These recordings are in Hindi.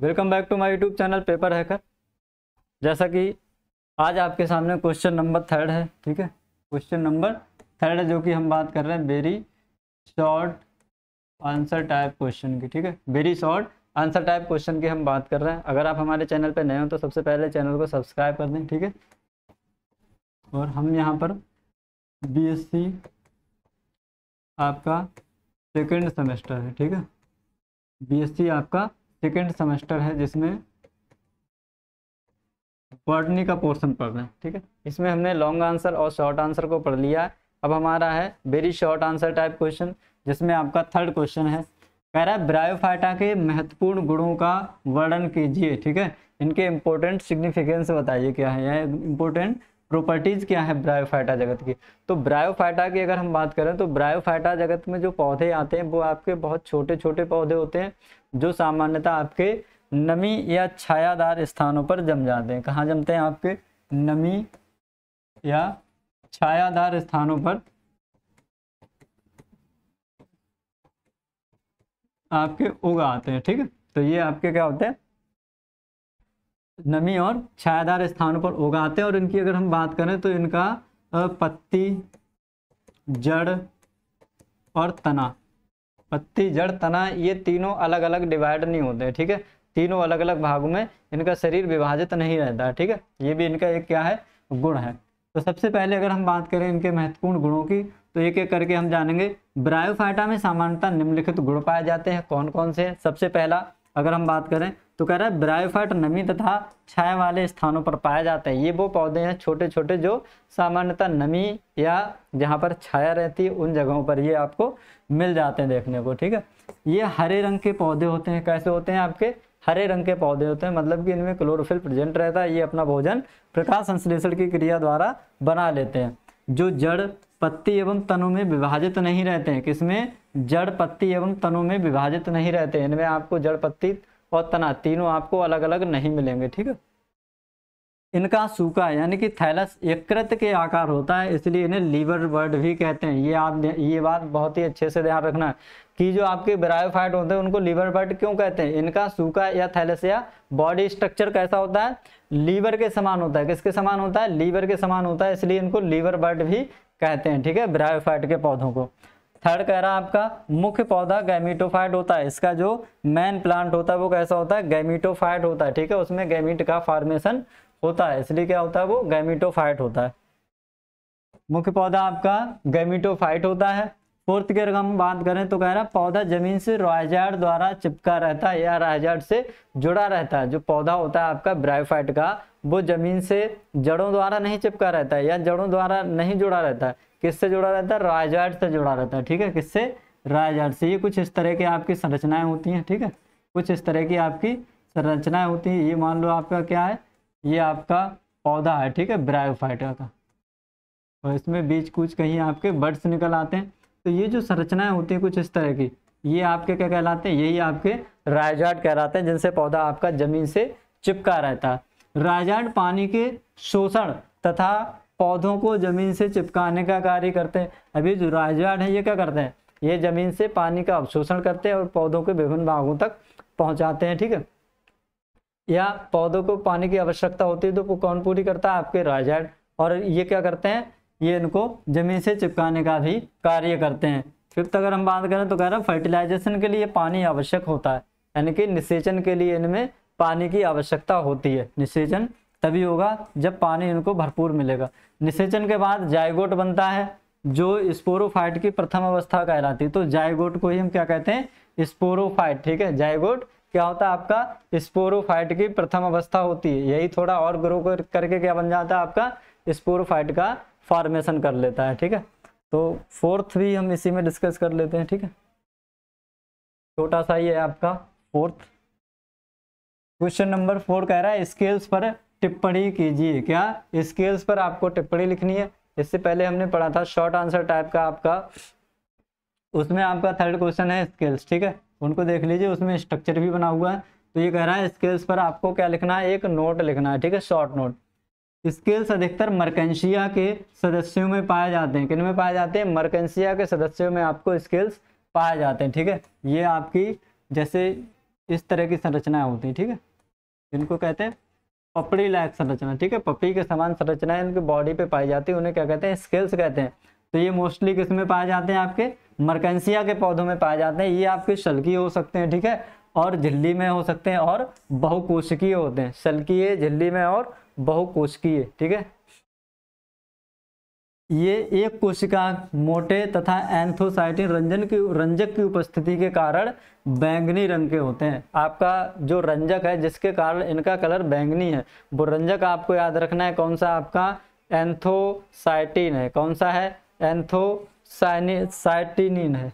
welcome back to my YouTube channel paper hacker जैसा कि आज आपके सामने क्वेश्चन नंबर थर्ड है ठीक है क्वेश्चन नंबर थर्ड है जो कि हम बात कर रहे हैं very short answer type question की ठीक है very short answer type question की हम बात कर रहे हैं अगर आप हमारे चैनल पर नए हो तो सबसे पहले चैनल को सब्सक्राइब कर दें ठीक है और हम यहाँ पर बी आपका सेकेंड सेमेस्टर है ठीक है बी आपका सेकेंड सेमेस्टर है जिसमें बॉटनी का पोर्शन पढ़ रहे हैं ठीक है इसमें हमने लॉन्ग आंसर और शॉर्ट आंसर को पढ़ लिया है अब हमारा है very short answer type question जिसमें आपका थर्ड क्वेश्चन है कह रहा है ब्रायोफाइटा के महत्वपूर्ण गुणों का वर्णन कीजिए ठीक है इनके इम्पोर्टेंट सिग्निफिकेंस बताइए क्या है या इम्पोर्टेंट प्रॉपर्टीज़ क्या है ब्रायोफाइटा जगत की तो ब्रायोफाइटा की अगर हम बात करें तो ब्रायोफाइटा जगत में जो पौधे आते हैं वो आपके बहुत छोटे छोटे पौधे होते हैं जो सामान्यतः आपके नमी या छायादार स्थानों पर जम जाते हैं कहाँ जमते हैं आपके नमी या छायादार स्थानों पर आपके उग आते हैं ठीक है तो ये आपके क्या होते हैं नमी और छायादार स्थानों पर उगाते हैं और इनकी अगर हम बात करें तो इनका पत्ती जड़ और तना पत्ती जड़ तना ये तीनों अलग अलग डिवाइड नहीं होते हैं ठीक है तीनों अलग अलग भागों में इनका शरीर विभाजित नहीं रहता है ठीक है ये भी इनका एक क्या है गुण है तो सबसे पहले अगर हम बात करें इनके महत्वपूर्ण गुणों की तो एक एक करके हम जानेंगे ब्रायोफाइटा में सामान्यतः निम्नलिखित गुण पाए जाते हैं कौन कौन से हैं सबसे पहला अगर हम बात करें तो कह रहा है ब्रायोफाइट नमी तथा छाया वाले स्थानों पर पाए जाते हैं ये वो पौधे हैं छोटे छोटे जो सामान्यतः नमी या जहाँ पर छाया रहती है उन जगहों पर ये आपको मिल जाते हैं देखने को ठीक है ये हरे रंग के पौधे होते हैं कैसे होते हैं आपके हरे रंग के पौधे होते हैं मतलब कि इनमें क्लोरोफिल प्रेजेंट रहता है ये अपना भोजन प्रकाश संश्लेषण की क्रिया द्वारा बना लेते हैं जो जड़ पत्ती एवं तनु में विभाजित नहीं रहते हैं किसमें जड़ पत्ती एवं तनु में विभाजित नहीं रहते हैं इनमें आपको जड़ पत्ती और तना तीनों आपको अलग अलग नहीं मिलेंगे ठीक है इनका सूखा यानी कि थैलस एकृत के आकार होता है इसलिए इन्हें लीवर बर्ड भी कहते हैं ये आप ये बात बहुत ही अच्छे से ध्यान रखना कि जो आपके ब्रायोफाइट होते हैं उनको लीवर बर्ड क्यों कहते हैं इनका सूखा या थैलस या बॉडी स्ट्रक्चर कैसा होता है लीवर के समान होता है किसके समान होता है लीवर के समान होता है इसलिए इनको लीवर बर्ड भी कहते हैं ठीक है ब्रायोफाइट के पौधों को थर्ड कह रहा है आपका मुख्य पौधा गैमिटोफाइड होता है इसका जो मेन प्लांट होता है वो कैसा होता है गैमिटोफाइड होता है ठीक है उसमें गैमिट का फॉर्मेशन होता है इसलिए क्या होता है वो गैमिटोफाइट होता है मुख्य पौधा आपका गैमिटोफाइट होता है फोर्थ की अगर हम बात करें तो कह रहा है पौधा जमीन से रॉयजार्ड द्वारा चिपका रहता है या रॉयजार्ड से जुड़ा रहता है जो पौधा होता है आपका ब्रायोफाइट का वो जमीन से जड़ों द्वारा नहीं चिपका रहता है या जड़ों द्वारा नहीं जुड़ा रहता है किससे जुड़ा रहता है राइजाइड से जुड़ा रहता है ठीक है किससे राइजाइड से ये कुछ इस तरह की आपकी संरचनाएं होती हैं ठीक है कुछ इस तरह की आपकी संरचनाएं होती हैं ये मान लो आपका क्या है ये आपका पौधा है ठीक है ब्रायोफाइटा का और इसमें बीच कुछ कहीं आपके बर्ड्स निकल आते हैं तो ये जो संरचनाएं होती हैं कुछ इस तरह की ये आपके क्या कहलाते हैं यही आपके रायजाट कहलाते हैं जिनसे पौधा आपका जमीन से चिपका रहता है राजायण पानी के शोषण तथा पौधों को जमीन से चिपकाने का कार्य करते हैं अभी जो राजायण है ये क्या करते हैं ये जमीन से पानी का अवशोषण करते हैं और पौधों के विभिन्न भागों तक पहुंचाते हैं ठीक है या पौधों को पानी की आवश्यकता होती है तो वो कौन पूरी करता है आपके राजायण और ये क्या करते हैं ये इनको जमीन से चिपकाने का भी कार्य करते हैं फिफ्थ अगर हम बात करें तो कह रहे हैं फर्टिलाइजेशन के लिए पानी आवश्यक होता है यानी कि निषेचन के लिए इनमें पानी की आवश्यकता होती है निषेचन तभी होगा जब पानी इनको भरपूर मिलेगा निषेचन के बाद जायगोट बनता है जो स्पोरोफाइट की प्रथम अवस्था कहलाती है तो जायगोट को ही हम क्या कहते हैं स्पोरोफाइट ठीक है जायगोट क्या होता है आपका स्पोरोफाइट की प्रथम अवस्था होती है यही थोड़ा और ग्रो कर, करके क्या बन जाता है आपका स्पोरोफाइट का फॉर्मेशन कर लेता है ठीक है तो फोर्थ भी हम इसी में डिस्कस कर लेते हैं ठीक है छोटा सा ही है आपका फोर्थ क्वेश्चन नंबर फोर कह रहा है स्केल्स पर टिप्पणी कीजिए क्या स्केल्स पर आपको टिप्पणी लिखनी है इससे पहले हमने पढ़ा था शॉर्ट आंसर टाइप का आपका उसमें आपका थर्ड क्वेश्चन है स्केल्स ठीक है उनको देख लीजिए उसमें स्ट्रक्चर भी बना हुआ है तो ये कह रहा है स्केल्स पर आपको क्या लिखना है एक नोट लिखना है ठीक है शॉर्ट नोट स्केल्स अधिकतर मर्केंशिया के सदस्यों में पाए जाते हैं किन में पाए जाते हैं मर्केंशिया के सदस्यों में आपको स्केल्स पाए जाते हैं ठीक है ये आपकी जैसे इस तरह की संरचना होती है ठीक है जिनको कहते हैं पपड़ी लायक संरचना ठीक है पपड़ी के समान संरचनाएं उनके बॉडी पे पाई जाती है उन्हें क्या कहते हैं स्केल्स कहते हैं तो ये मोस्टली किस में पाए जाते हैं आपके मरकेंसिया के पौधों में पाए जाते हैं ये आपके शल्की हो सकते हैं ठीक है और झिल्ली में हो सकते हैं और बहुकोशिकीय होते हैं शल्कीय झिल्ली में और बहुकोशिकीय ठीक है ये एक कोशिका मोटे तथा एंथोसाइटिन रंजन की रंजक की उपस्थिति के कारण बैंगनी रंग के होते हैं आपका जो रंजक है जिसके कारण इनका कलर बैंगनी है वो रंजक आपको याद रखना है कौन सा आपका एंथोसाइटिन है कौन सा है साइटिन है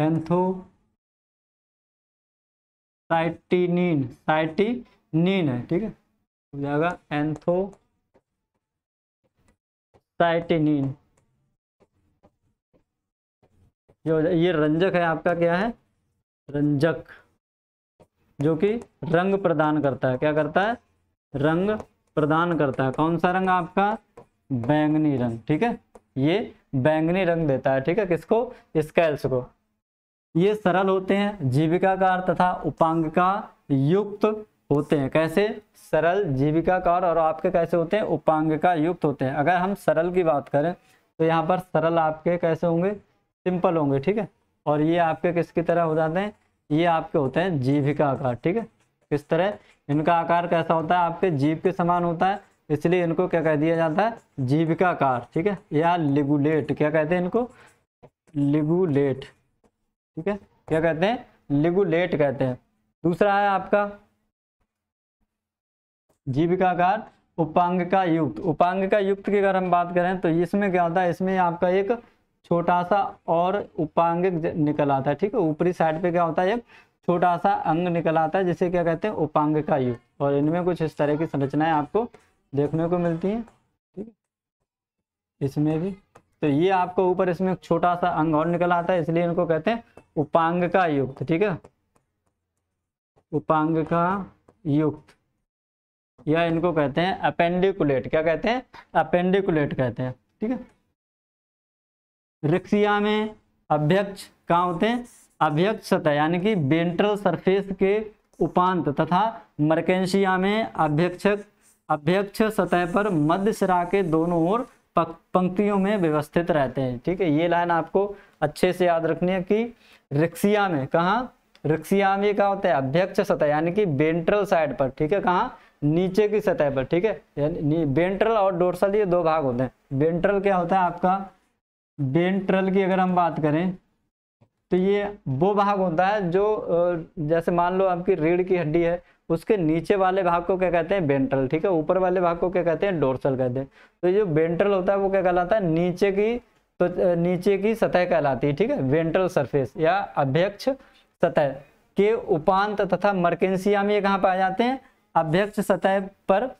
एंथोसाइटिनिन साइटिनिन है ठीक है हो जाएगा एंथो साइटिनिन जो ये रंजक है आपका क्या है रंजक जो कि रंग प्रदान करता है क्या करता है रंग प्रदान करता है कौन सा रंग आपका बैंगनी रंग ठीक है ये बैंगनी रंग देता है ठीक है किसको स्केल्स को ये सरल होते हैं जीविका कार तथा उपांग का युक्त होते हैं कैसे सरल जीविका कार और आपके कैसे होते हैं उपांगिका युक्त होते हैं अगर हम सरल की बात करें तो यहाँ पर सरल आपके कैसे होंगे सिंपल होंगे ठीक है और ये आपके किसकी तरह हो जाते हैं ये आपके होते हैं जीविका आकार ठीक है किस तरह इनका आकार कैसा होता है आपके जीव के समान होता है इसलिए इनको क्या कह दिया जाता है जीविका आकार ठीक है या लिगुलेट क्या कहते हैं इनको लिगुलेट ठीक है क्या कहते हैं लिगुलेट कहते हैं दूसरा है आपका जीविका का उपांग का युक्त उपांग का युक्त की अगर हम बात करें तो इसमें क्या होता है इसमें आपका एक छोटा सा और उपांग निकल आता है ठीक है ऊपरी साइड पे क्या होता है एक छोटा सा अंग निकल आता है जिसे क्या कहते हैं उपांग का युक्त और इनमें कुछ इस तरह की संरचनाएं आपको देखने को मिलती हैं ठीक है इसमें भी तो ये आपको ऊपर इसमें छोटा सा अंग और निकल आता है इसलिए इनको कहते हैं उपांग का युक्त ठीक है उपांग का युक्त या इनको कहते हैं अपेंडिकुलेट क्या कहते हैं अपेंडिकुलेट कहते हैं ठीक है रिक्सिया में अभ्यक्ष कहाँ होते हैं अभ्यक्ष सतह यानी कि वेंट्रल सरफेस के उपांत तथा मर्केंशिया में अभ्यक्ष अभ्यक्ष सतह पर मध्य सिरा के दोनों ओर पंक्तियों में व्यवस्थित रहते हैं ठीक है ये लाइन आपको अच्छे से याद रखनी है कि रिक्सिया में कहा रिक्सिया में क्या होता है अभ्यक्ष सतह यानी कि वेंट्रल साइड पर ठीक है कहाँ नीचे की सतह पर ठीक है यानी बेंट्रल और डोरसल ये दो भाग होते हैं बेंट्रल क्या होता है आपका बेंट्रल की अगर हम बात करें तो ये वो भाग होता है जो जैसे मान लो आपकी रीढ़ की हड्डी है उसके नीचे वाले भाग को क्या कहते हैं बेंट्रल ठीक है ऊपर वाले भाग को क्या कहते हैं डोरसल कहते हैं तो जो बेंट्रल होता है वो क्या कहलाता है नीचे की तो नीचे की सतह कहलाती है ठीक है वेंट्रल सरफेस या अभ्यक्ष सतह के उपांत तथा मर्केंसिया में ये कहाँ पाए जाते हैं अभ्यक्ष सतह पर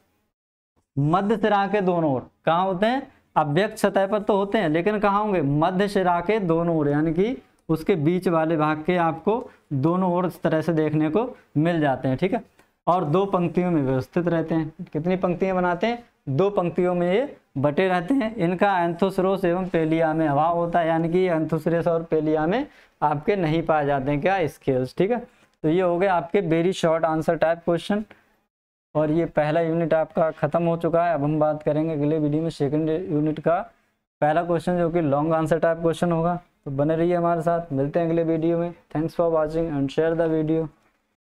मध्य सिरा के दोनों ओर कहाँ होते हैं अभ्यक्ष सतह पर तो होते हैं लेकिन कहाँ होंगे मध्य सिरा के दोनों ओर यानी कि उसके बीच वाले भाग के आपको दोनों ओर इस तरह से देखने को मिल जाते हैं ठीक है और दो पंक्तियों में व्यवस्थित रहते हैं कितनी पंक्तियाँ बनाते हैं दो पंक्तियों में ये बटे रहते हैं इनका एंथोसरोस एवं पेलिया में अभाव होता है यानी कि एंथोसरेस और पेलिया में आपके नहीं पाए जाते हैं क्या स्केल्स ठीक है तो ये हो गए आपके very short answer type question और ये पहला यूनिट आपका ख़त्म हो चुका है अब हम बात करेंगे अगले वीडियो में सेकेंड यूनिट का पहला क्वेश्चन जो कि लॉन्ग आंसर टाइप क्वेश्चन होगा तो बने रहिए हमारे साथ मिलते हैं अगले वीडियो में thanks for watching and share the video